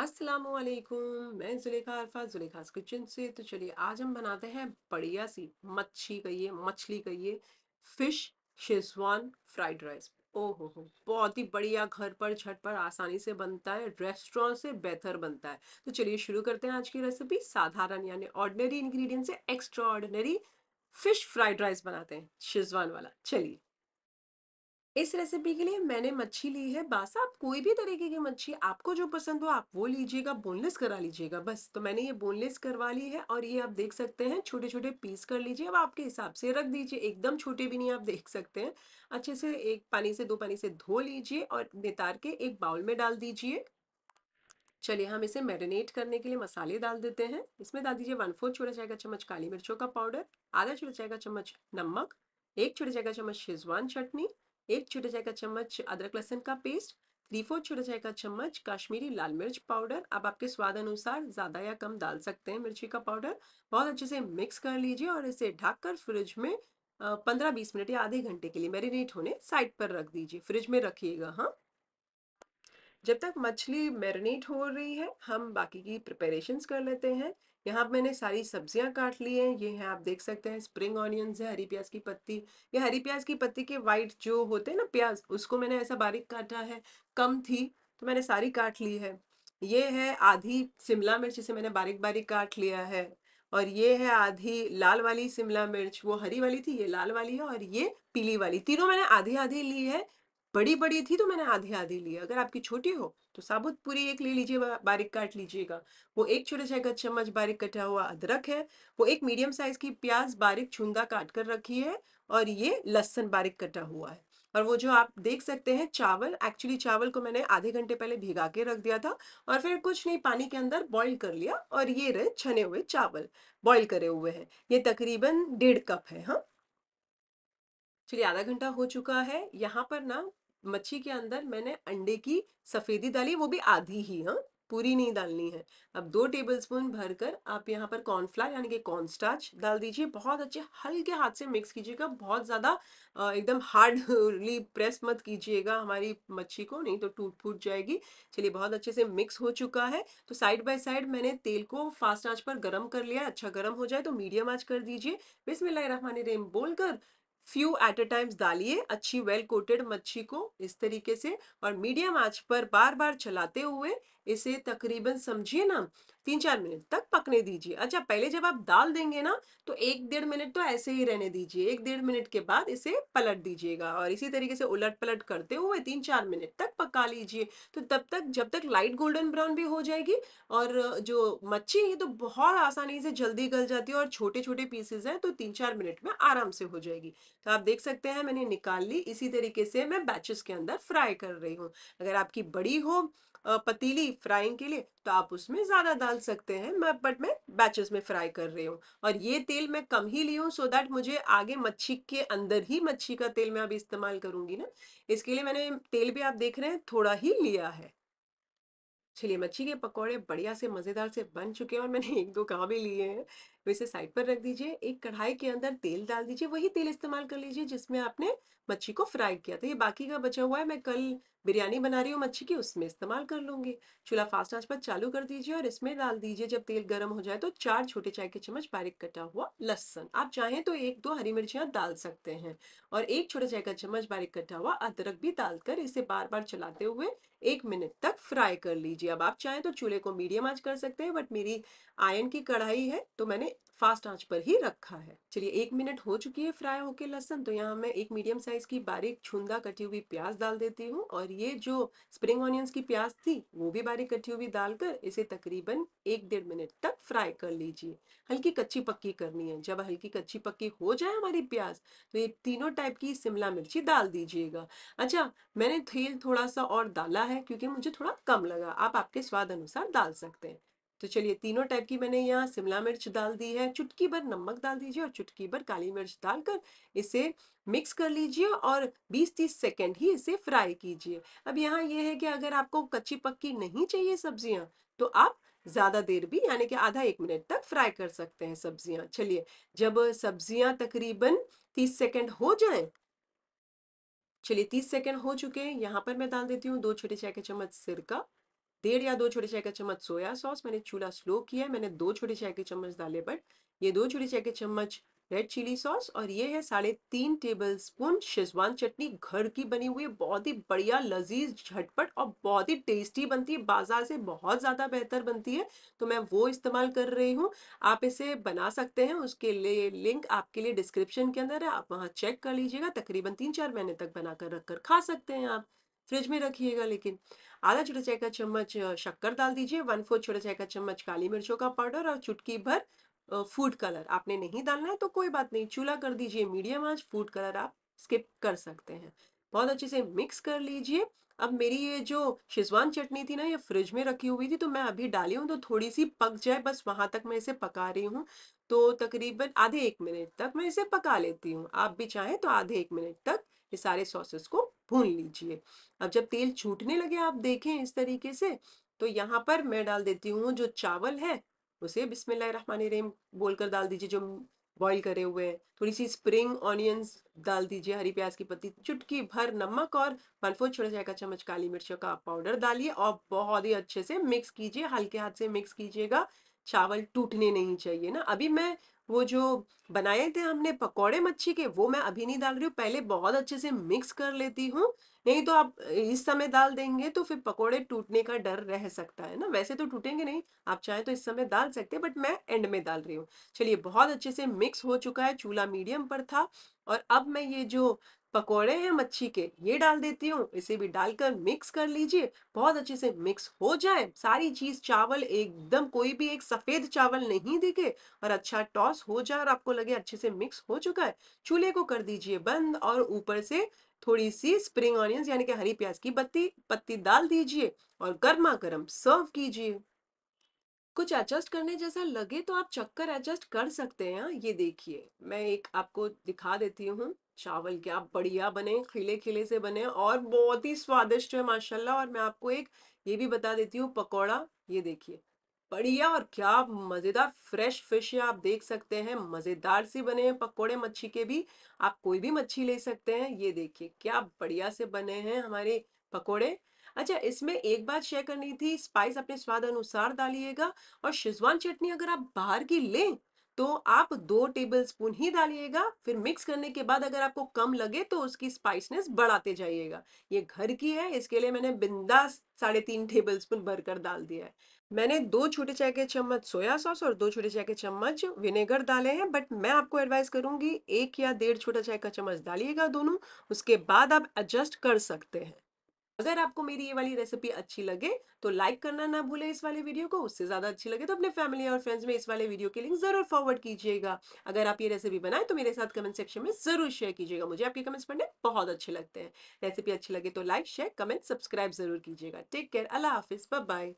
असलकुम मैं जुलेखा अरफा जुलेखा किचन से तो चलिए आज हम बनाते हैं बढ़िया सी मच्छी कहिए मछली कहिए फिश शेजवान फ्राइड राइस ओहो हो बहुत ही बढ़िया घर पर झट पर आसानी से बनता है रेस्टोरेंट से बेहतर बनता है तो चलिए शुरू करते हैं आज की रेसिपी साधारण यानी ऑर्डिनरी इंग्रेडिएंट से extraordinary fish fried rice बनाते हैं शेजवान वाला चलिए इस रेसिपी के लिए मैंने मच्छी ली है बासा आप कोई भी तरीके की मच्छी आपको जो पसंद हो आप वो लीजिएगा बोनलेस करा लीजिएगा बस तो मैंने ये बोनलेस करवा ली है और ये आप देख सकते हैं छोटे छोटे पीस कर लीजिए अब आपके हिसाब से रख दीजिए एकदम छोटे भी नहीं आप देख सकते हैं अच्छे से एक पानी से दो पानी से धो लीजिए और नितार के एक बाउल में डाल दीजिए चलिए हम इसे मैरिनेट करने के लिए मसाले डाल देते हैं इसमें डाल दीजिए वन फोर्थ छोटा चाय का चम्मच काली मिर्चों का पाउडर आधा छोटा चाय का चम्मच नमक एक छोटे चाय का चम्मच शेजवान चटनी एक छोटा चाय अच्छा का चम्मच अदरक लहसन का पेस्ट थ्री फोर छोटा चाय का चम्मच अच्छा कश्मीरी लाल मिर्च पाउडर आप आपके स्वाद अनुसार ज़्यादा या कम डाल सकते हैं मिर्ची का पाउडर बहुत अच्छे से मिक्स कर लीजिए और इसे ढककर फ्रिज में पंद्रह बीस मिनट या आधे घंटे के लिए मैरिनेट होने साइड पर रख दीजिए फ्रिज में रखिएगा हाँ जब तक मछली मैरिनेट हो रही है हम बाकी की प्रिपेरेशन कर लेते हैं यहाँ मैंने सारी सब्जियाँ काट ली हैं ये हैं आप देख सकते हैं स्प्रिंग ऑनियंस है हरी प्याज की पत्ती ये हरी प्याज की पत्ती के वाइट जो होते हैं ना प्याज उसको मैंने ऐसा बारीक काटा है कम थी तो मैंने सारी काट ली है ये है आधी शिमला मिर्च जिसे मैंने बारीक बारीक काट लिया है और ये है आधी लाल वाली शिमला मिर्च वो हरी वाली थी ये लाल वाली है और ये पीली वाली तीनों मैंने आधी आधी ली है बड़ी बड़ी थी तो मैंने आधी आधी ली अगर आपकी छोटी हो तो साबुत पूरी एक ले लीजिए बारीक काट लीजिएगा वो एक छोटे चाय का चम्मच बारीक कटा हुआ अदरक है वो एक मीडियम साइज की प्याज बारीक छुंदा काट कर रखी है और ये लहसन बारीक कटा हुआ है और वो जो आप देख सकते हैं चावल एक्चुअली चावल को मैंने आधे घंटे पहले भिगा के रख दिया था और फिर कुछ नहीं पानी के अंदर बॉईल कर लिया और ये रहे छने हुए चावल बॉईल करे हुए हैं ये तकरीबन डेढ़ कप है हाँ चलिए आधा घंटा हो चुका है यहाँ पर ना मच्छी के अंदर मैंने अंडे की सफ़ेदी डाली वो भी आधी ही हाँ पूरी नहीं डालनी है अब दो टेबलस्पून भरकर आप यहाँ पर कॉर्नफ्लावर यानी कि कॉर्नस्टार्च डाल दीजिए बहुत अच्छे हल्के हाथ से मिक्स कीजिएगा बहुत ज़्यादा एकदम हार्डली प्रेस मत कीजिएगा हमारी मच्छी को नहीं तो टूट फूट जाएगी चलिए बहुत अच्छे से मिक्स हो चुका है तो साइड बाय साइड मैंने तेल को फास्ट आँच पर गर्म कर लिया अच्छा गर्म हो जाए तो मीडियम आँच कर दीजिए बिस्मिल्लाह बोलकर फ्यू एट अ टाइम्स डालिए अच्छी वेल कोटेड मच्छी को इस तरीके से और मीडियम आंच पर बार बार चलाते हुए इसे तकरीबन समझिए ना तीन चार मिनट तक पकने दीजिए अच्छा पहले जब आप दाल देंगे ना तो एक डेढ़ मिनट तो ऐसे ही रहने दीजिए एक डेढ़ मिनट के बाद इसे पलट दीजिएगा और इसी तरीके से उलट पलट करते हुए तीन चार मिनट तक पका लीजिए तो तब तक जब तक लाइट गोल्डन ब्राउन भी हो जाएगी और जो मच्छी है तो बहुत आसानी से जल्दी गल जाती है और छोटे छोटे पीसेज हैं तो तीन चार मिनट में आराम से हो जाएगी तो आप देख सकते हैं मैंने निकाल ली इसी तरीके से मैं बैचेस के अंदर फ्राई कर रही हूँ अगर आपकी बड़ी हो पतीली फ्राइंग के लिए तो आप उसमें ज़्यादा डाल सकते हैं मैं बट मैं बैचेस में फ्राई कर रही हूँ और ये तेल मैं कम ही ली हूँ सो दैट मुझे आगे मच्छी के अंदर ही मच्छी का तेल मैं अभी इस्तेमाल करूंगी ना इसके लिए मैंने तेल भी आप देख रहे हैं थोड़ा ही लिया है चलिए मच्छी के पकौड़े बढ़िया से मज़ेदार से बन चुके हैं और मैंने एक दो कहाँ भी लिए हैं वैसे तो साइड पर रख दीजिए एक कढ़ाई के अंदर तेल डाल दीजिए वही तेल इस्तेमाल कर लीजिए जिसमें आपने मच्छी को फ्राई किया था ये बाकी का बचा हुआ है मैं कल बिरयानी बना रही हूँ मच्छी की उसमें इस्तेमाल कर लूंगी चूल्हा फास्ट आंच पर चालू कर दीजिए और इसमें डाल दीजिए जब तेल गर्म हो जाए तो चार छोटे चाय के चम्मच बारीक कटा हुआ लहसन आप चाहें तो एक दो हरी मिर्चियां डाल सकते हैं और एक छोटे चाय का चम्मच बारीक कटा हुआ अदरक भी डालकर इसे बार बार चलाते हुए एक मिनट तक फ्राई कर लीजिए अब आप चाहें तो चूल्हे को मीडियम आंच कर सकते हैं बट मेरी आयन की कढ़ाई है तो मैंने फास्ट आंच पर ही रखा है चलिए एक मिनट हो चुकी है फ्राई होके लहसन तो यहाँ मैं एक मीडियम साइज की बारीक छुंदा कटी हुई प्याज डाल देती हूँ और ये जो स्प्रिंग ऑनियंस की प्याज थी वो भी बारीक कटी हुई डालकर इसे तकरीबन एक डेढ़ मिनट तक फ्राई कर लीजिए हल्की कच्ची पक्की करनी है जब हल्की कच्ची पक्की हो जाए हमारी प्याज तो ये तीनों टाइप की शिमला मिर्ची डाल दीजिएगा अच्छा मैंने तेल थोड़ा सा और डाला है क्योंकि मुझे थोड़ा कम लगा आप आपके स्वाद अनुसार डाल सकते हैं तो चलिए तीनों टाइप की मैंने यहाँ शिमला मिर्च डाल दी है चुटकी भर नमक डाल दीजिए और चुटकी भर काली मिर्च डालकर इसे मिक्स कर लीजिए और 20-30 सेकेंड ही इसे फ्राई कीजिए अब यहाँ यह है कि अगर आपको कच्ची पक्की नहीं चाहिए सब्जियाँ तो आप ज़्यादा देर भी यानी कि आधा एक मिनट तक फ्राई कर सकते हैं सब्जियाँ चलिए जब सब्जियाँ तकरीबन तीस सेकेंड हो जाए चलिए तीस सेकेंड हो चुके हैं यहाँ पर मैं डाल देती हूँ दो छोटे चाय के चम्मच सिरका डेढ़ या दो छोटे चाय का चम्मच सोया सॉस मैंने चूल्हा स्लो किया मैंने दो छोटे चाय के चम्मच डाले बट ये दो छोटे चाय के चम्मच रेड चिली सॉस और ये है साढ़े तीन टेबल स्पून शेजवान चटनी घर की बनी हुई है बहुत ही बढ़िया लजीज झटपट और बहुत ही टेस्टी बनती है बाजार से बहुत ज़्यादा बेहतर बनती है तो मैं वो इस्तेमाल कर रही हूँ आप इसे बना सकते हैं उसके लिए लिंक आपके लिए डिस्क्रिप्शन के अंदर है आप वहाँ चेक कर लीजिएगा तकरीबन तीन चार महीने तक बना कर रख कर खा सकते हैं आप फ्रिज में रखिएगा लेकिन आधा छोटा चाय का चम्मच शक्कर डाल दीजिए वन फोर्थ छोटा चाय का चम्मच काली मिर्चों का पाउडर और चुटकी भर फूड कलर आपने नहीं डालना है तो कोई बात नहीं चूल्हा कर दीजिए मीडियम आंच फूड कलर आप स्किप कर सकते हैं बहुत अच्छे से मिक्स कर लीजिए अब मेरी ये जो शेजवान चटनी थी ना ये फ्रिज में रखी हुई थी तो मैं अभी डाली हूँ तो थोड़ी सी पक जाए बस वहां तक मैं इसे पका रही हूँ तो तकरीबन आधे एक मिनट तक मैं इसे पका लेती हूँ आप भी चाहें तो आधे एक मिनट तक ये सारे सॉसेस को भून लीजिए अब जब तेल छूटने लगे आप देखें इस तरीके से तो यहाँ पर मैं डाल देती हूँ जो चावल है उसे बिस्मिल्लाह बोलकर डाल दीजिए जो बॉईल करे हुए हैं थोड़ी सी स्प्रिंग ऑनियंस डाल दीजिए हरी प्याज की पत्ती चुटकी भर नमक और वन फोर्थ छोटा चाय का चम्मच काली मिर्चों का पाउडर डालिए और बहुत ही अच्छे से मिक्स कीजिए हल्के हाथ से मिक्स कीजिएगा चावल टूटने नहीं चाहिए ना अभी मैं वो जो बनाए थे हमने पकोड़े मच्छी के वो मैं अभी नहीं डाल रही हूँ पहले बहुत अच्छे से मिक्स कर लेती हूँ नहीं तो आप इस समय डाल देंगे तो फिर पकौड़े टूटने का डर रह सकता है ना वैसे तो टूटेंगे नहीं आप चाहे तो इस समय डाल सकते हैं बट मैं एंड में डाल रही हूँ चलिए बहुत अच्छे से मिक्स हो चुका है चूल्हा मीडियम पर था और अब मैं ये जो पकोड़े हैं मच्छी के ये डाल देती हूँ इसे भी डालकर मिक्स कर लीजिए बहुत अच्छे से मिक्स हो जाए सारी चीज चावल एकदम कोई भी एक सफेद चावल नहीं दिखे और अच्छा टॉस हो जाए और आपको लगे अच्छे से मिक्स हो चुका है चूल्हे को कर दीजिए बंद और ऊपर से थोड़ी सी स्प्रिंग ऑनियंस यानी कि हरी प्याज की पत्ती पत्ती डाल दीजिए और गर्मा गर्म सर्व कीजिए कुछ एडजस्ट करने जैसा लगे तो आप चक्कर एडजस्ट कर सकते हैं हाँ, ये देखिए मैं एक आपको दिखा देती हूँ चावल क्या बढ़िया बने खिले खिले से बने और बहुत ही स्वादिष्ट है माशाल्लाह और मैं आपको एक ये भी बता देती हूँ पकौड़ा ये देखिए बढ़िया और क्या मज़ेदार फ्रेश फिश है आप देख सकते हैं मज़ेदार से बने हैं पकौड़े मच्छी के भी आप कोई भी मच्छी ले सकते हैं ये देखिए क्या बढ़िया से बने हैं हमारे पकौड़े अच्छा इसमें एक बात शेयर करनी थी स्पाइस अपने स्वाद अनुसार डालिएगा और शेजवान चटनी अगर आप बाहर की लें तो आप दो टेबल स्पून ही डालिएगा फिर मिक्स करने के बाद अगर आपको कम लगे तो उसकी स्पाइसनेस बढ़ाते जाइएगा ये घर की है इसके लिए मैंने बिंदा साढ़े तीन टेबल स्पून भरकर डाल दिया है मैंने दो छोटे चाय के चम्मच सोया सॉस और दो छोटे चाय के चम्मच विनेगर डाले हैं बट मैं आपको एडवाइस करूंगी एक या डेढ़ छोटा चाय का चम्मच डालिएगा दोनों उसके बाद आप एडजस्ट कर सकते हैं अगर आपको मेरी ये वाली रेसिपी अच्छी लगे तो लाइक करना ना भूले इस वाले वीडियो को उससे ज़्यादा अच्छी लगे तो अपने फैमिली और फ्रेंड्स में इस वाले वीडियो के लिंक ज़रूर फॉरवर्ड कीजिएगा अगर आप ये रेसिपी बनाए तो मेरे साथ कमेंट सेक्शन में ज़रूर शेयर कीजिएगा मुझे आपके कमेंट्स पढ़ने बहुत अच्छे लगते हैं रेसिपी अच्छी लगे तो लाइक शेयर कमेंट सब्सक्राइब ज़रूर कीजिएगा टेक केयर अल्लाह हाफिज़ बाय